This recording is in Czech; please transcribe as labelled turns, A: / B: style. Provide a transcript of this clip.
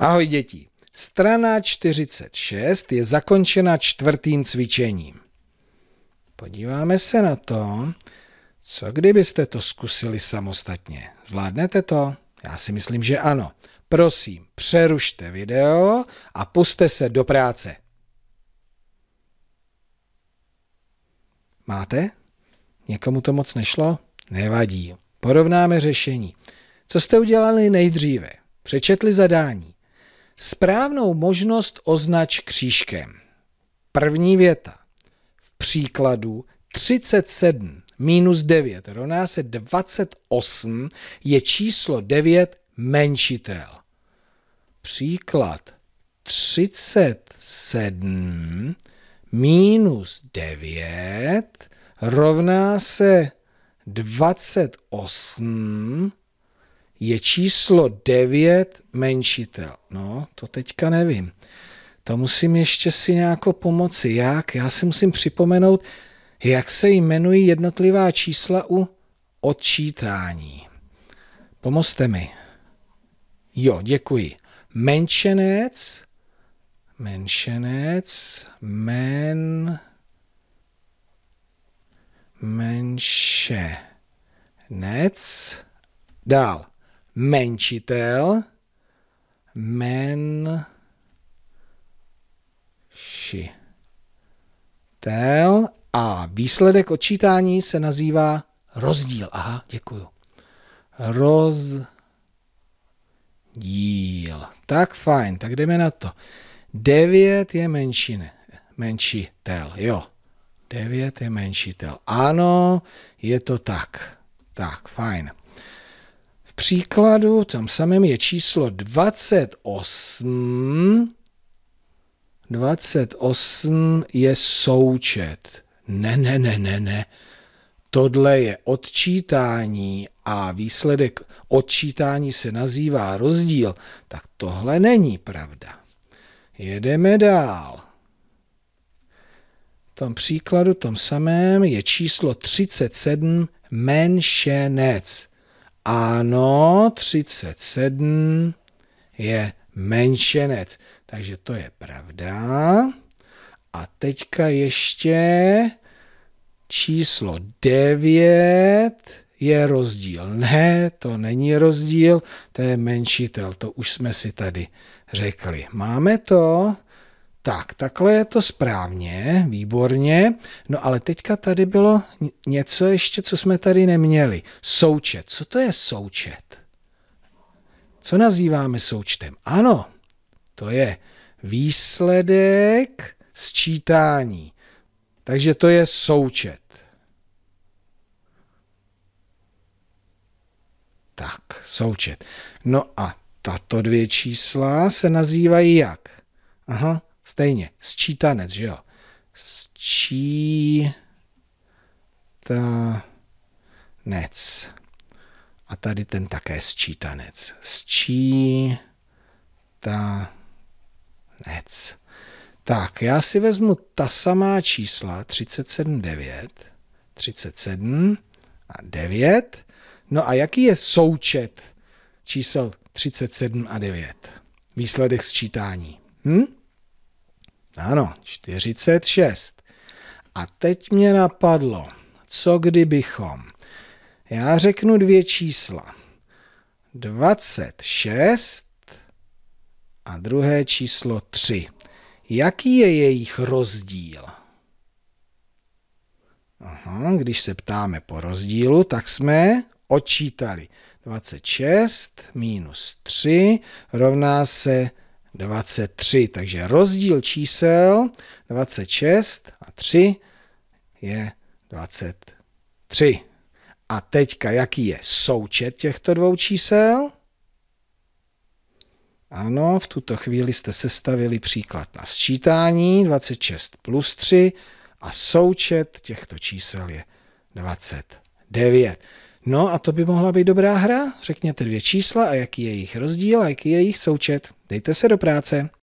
A: Ahoj děti. Strana 46 je zakončena čtvrtým cvičením. Podíváme se na to, co kdybyste to zkusili samostatně. Zvládnete to? Já si myslím, že ano. Prosím, přerušte video a puste se do práce. Máte? Někomu to moc nešlo? Nevadí. Porovnáme řešení. Co jste udělali nejdříve? Přečetli zadání. Správnou možnost označ křížkem. První věta. V příkladu 37 minus 9 rovná se 28 je číslo 9 menšitel. Příklad 37 minus 9 rovná se 28 je číslo 9 menšitel. No, to teďka nevím. To musím ještě si nějako pomoci. Jak? Já si musím připomenout, jak se jmenují jednotlivá čísla u odčítání. Pomozte mi. Jo, děkuji. Menšenec, menšenec, men, menšenec, dál menšitel menšitel a výsledek odčítání se nazývá rozdíl. Aha, děkuju. Rozdíl. Tak fajn, tak jdeme na to. 9 je Menší menšitel, jo. 9 je menšitel. Ano, je to tak. Tak, fajn příkladu, tam samém je číslo 28. 28 je součet. Ne, ne, ne, ne, ne. Tohle je odčítání a výsledek odčítání se nazývá rozdíl. Tak tohle není pravda. Jedeme dál. V tom příkladu, tom samém, je číslo 37 menšenec. Ano, 37 je menšenec, takže to je pravda. A teďka ještě číslo 9 je rozdíl. Ne, to není rozdíl, to je menšitel, to už jsme si tady řekli. Máme to, tak, takhle je to správně, výborně. No ale teďka tady bylo něco ještě, co jsme tady neměli. Součet. Co to je součet? Co nazýváme součtem? Ano, to je výsledek sčítání. Takže to je součet. Tak, součet. No a tato dvě čísla se nazývají jak? Aha, Stejně, sčítanec, že jo? Sčítanec. A tady ten také sčítanec. Sčítanec. Tak, já si vezmu ta samá čísla 37, 9, 37 a 9. No a jaký je součet čísel 37 a 9? Výsledek sčítání. Hm? Ano, 46. A teď mě napadlo, co kdybychom. Já řeknu dvě čísla. 26 a druhé číslo 3. Jaký je jejich rozdíl? Aha, když se ptáme po rozdílu, tak jsme odčítali. 26 minus 3 rovná se 23. Takže rozdíl čísel 26 a 3 je 23. A teďka, jaký je součet těchto dvou čísel? Ano, v tuto chvíli jste sestavili příklad na sčítání 26 plus 3 a součet těchto čísel je 29. No a to by mohla být dobrá hra. Řekněte dvě čísla a jaký je jejich rozdíl a jaký je jejich součet. Dejte se do práce.